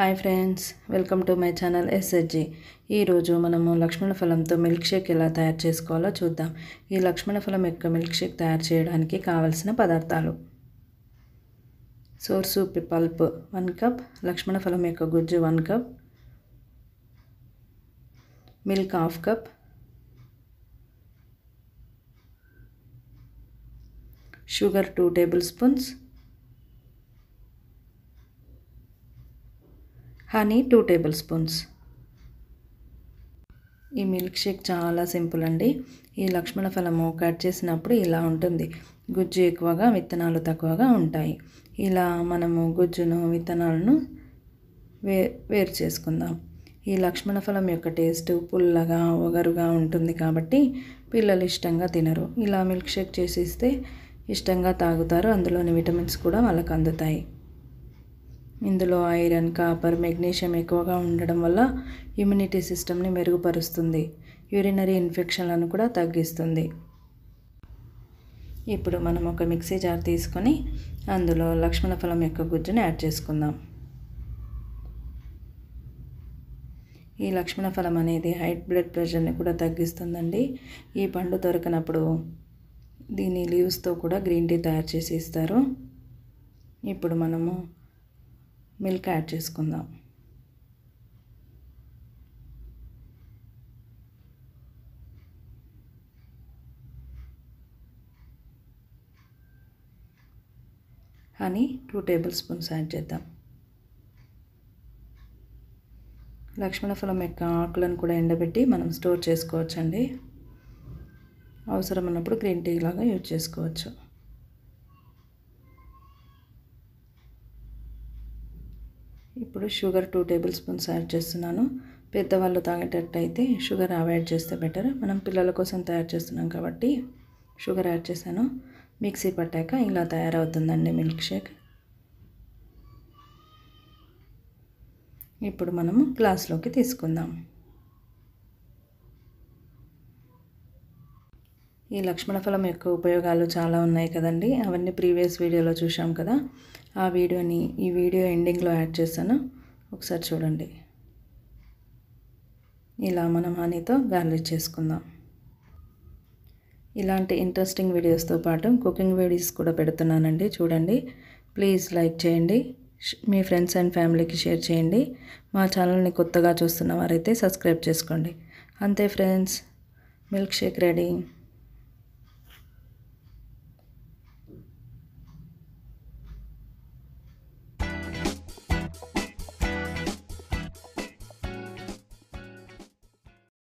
hi friends welcome to my channel SHG ఈరోజు మనము లక్ష్మణ ఫలంతో milk shake ఎలా తయారు చేసుకోవాలో చూద్దాం ఈ లక్ష్మణ ఫలం యొక్క మిల్క్ షేక్ తయారు చేయడానికి కావలసిన పదార్థాలు సోర్సు పల్ప్ వన్ కప్ లక్ష్మణ ఫలం యొక్క గుజ్జు one cup milk half cup sugar two tablespoons honey two tablespoons ఈ మిల్క్ షేక్ చాలా సింపుల్ అండి ఈ లక్ష్మణ ఫలము కట్ చేసినప్పుడు ఇలా ఉంటుంది గుజ్జు ఎక్కువగా విత్తనాలు తక్కువగా ఉంటాయి ఇలా మనము గుజ్జును విత్తనాలను వే వేరు చేసుకుందాం ఈ లక్ష్మణ ఫలం యొక్క టేస్ట్ పుల్లగా ఒగరుగా ఉంటుంది కాబట్టి పిల్లలు ఇష్టంగా తినరు ఇలా మిల్క్ షేక్ చేసిస్తే ఇష్టంగా తాగుతారు అందులోని విటమిన్స్ కూడా వాళ్ళకు అందుతాయి ఇందులో ఐరన్ కాపర్ మెగ్నీషియం ఎక్కువగా ఉండడం వల్ల ఇమ్యూనిటీ సిస్టమ్ని మెరుగుపరుస్తుంది యూరినరీ ఇన్ఫెక్షన్లను కూడా తగ్గిస్తుంది ఇప్పుడు మనం ఒక మిక్సీ జార్ తీసుకొని అందులో లక్ష్మణ ఫలం యొక్క గుజ్జుని యాడ్ చేసుకుందాం ఈ లక్ష్మణ ఫలం అనేది హై బ్లడ్ ప్రెషర్ని కూడా తగ్గిస్తుందండి ఈ పండు దొరికినప్పుడు దీని లీవ్స్తో కూడా గ్రీన్ టీ తయారు చేసి ఇస్తారు ఇప్పుడు మనము మిల్క్ యాడ్ చేసుకుందాం honey two tablespoons add చేద్దాం లక్ష్మణఫలం యొక్క ఆకులను కూడా ఎండబెట్టి మనం స్టోర్ చేసుకోవచ్చండి అవసరం ఉన్నప్పుడు గ్రీన్ టీ లాగా యూజ్ చేసుకోవచ్చు ఇప్పుడు sugar two tablespoons add చేస్తున్నాను పెద్దవాళ్ళు తాగేటట్టయితే షుగర్ యాడ్ చేస్తే బెటర్ మనం పిల్లల కోసం తయారు చేస్తున్నాం కాబట్టి షుగర్ యాడ్ చేశాను మిక్సీ పట్టాక ఇలా తయారవుతుందండి మిల్క్ షేక్ ఇప్పుడు మనము గ్లాస్లోకి తీసుకుందాం ఈ లక్ష్మణ ఫలం యొక్క ఉపయోగాలు చాలా ఉన్నాయి కదండి అవన్నీ ప్రీవియస్ వీడియోలో చూసాం కదా ఆ వీడియోని ఈ వీడియో ఎండింగ్లో యాడ్ చేస్తాను ఒకసారి చూడండి ఇలా మనం హనీతో గార్లిక్ చేసుకుందాం ఇలాంటి ఇంట్రెస్టింగ్ వీడియోస్తో పాటు కుకింగ్ వీడియోస్ కూడా పెడుతున్నానండి చూడండి ప్లీజ్ లైక్ చేయండి మీ ఫ్రెండ్స్ అండ్ ఫ్యామిలీకి షేర్ చేయండి మా ఛానల్ని కొత్తగా చూస్తున్న వారైతే సబ్స్క్రైబ్ చేసుకోండి అంతే ఫ్రెండ్స్ మిల్క్ షేక్ రెడీ